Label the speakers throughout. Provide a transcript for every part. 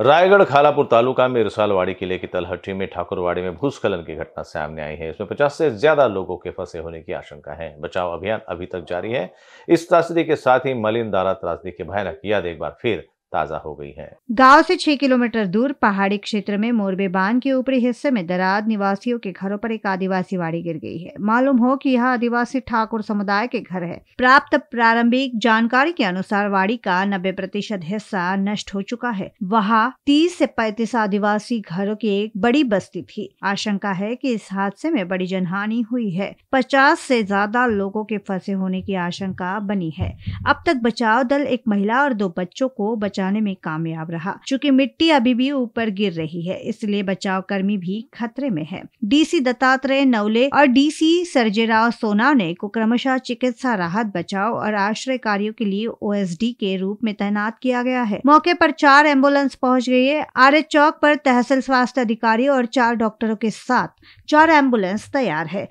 Speaker 1: रायगढ़ खालापुर तालुका में रसालवाड़ी किले की तलहटी में ठाकुरवाड़ी में भूस्खलन की घटना सामने आई है इसमें 50 से ज्यादा लोगों के फंसे होने की आशंका है बचाव अभियान अभी तक जारी है इस त्रासदी के साथ ही मलिन दारा त्रासदी की भयानक याद एक बार फिर ताज़ा हो गई है
Speaker 2: गांव से छह किलोमीटर दूर पहाड़ी क्षेत्र में मोरबे बांध के ऊपरी हिस्से में दराद निवासियों के घरों पर एक आदिवासी वाड़ी गिर गई है मालूम हो कि यह आदिवासी ठाकुर समुदाय के घर है प्राप्त प्रारंभिक जानकारी के अनुसार वाड़ी का नब्बे प्रतिशत हिस्सा नष्ट हो चुका है वहाँ तीस ऐसी पैतीस आदिवासी घरों की एक बड़ी बस्ती थी आशंका है की इस हादसे में बड़ी जनहानि हुई है पचास ऐसी ज्यादा लोगों के फंसे होने की आशंका बनी है अब तक बचाव दल एक महिला और दो बच्चों को बचा बचाने में कामयाब रहा चूँकि मिट्टी अभी भी ऊपर गिर रही है इसलिए बचाव कर्मी भी खतरे में है डीसी दत्तात्रेय नवले और डीसी सर्जेराव ने को क्रमशः चिकित्सा राहत बचाव और आश्रय कार्यो के लिए ओ के रूप में तैनात किया गया है मौके पर चार एम्बुलेंस पहुंच गई है आर चौक पर तहसील स्वास्थ्य अधिकारी और चार डॉक्टरों के साथ चार एम्बुलेंस तैयार है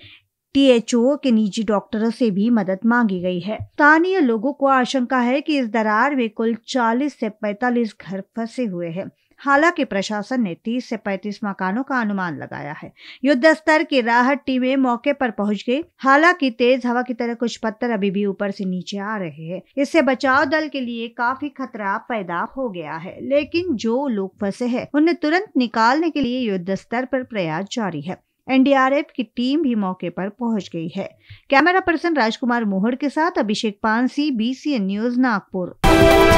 Speaker 2: टीएचओ के निजी डॉक्टरों से भी मदद मांगी गई है स्थानीय लोगों को आशंका है कि इस दरार में कुल 40 से 45 घर फंसे हुए हैं हालांकि प्रशासन ने 30 से 35 मकानों का अनुमान लगाया है युद्ध स्तर की राहत टीमें मौके पर पहुंच गई हालांकि तेज हवा की तरह कुछ पत्थर अभी भी ऊपर से नीचे आ रहे हैं इससे बचाव दल के लिए काफी खतरा पैदा हो गया है लेकिन जो लोग फंसे हैं उन्हें तुरंत निकालने के लिए युद्ध स्तर पर प्रयास जारी है एनडीआरएफ की टीम भी मौके पर पहुंच गई है कैमरा पर्सन राजकुमार मोहड़ के साथ अभिषेक पानसी बीसीएन न्यूज नागपुर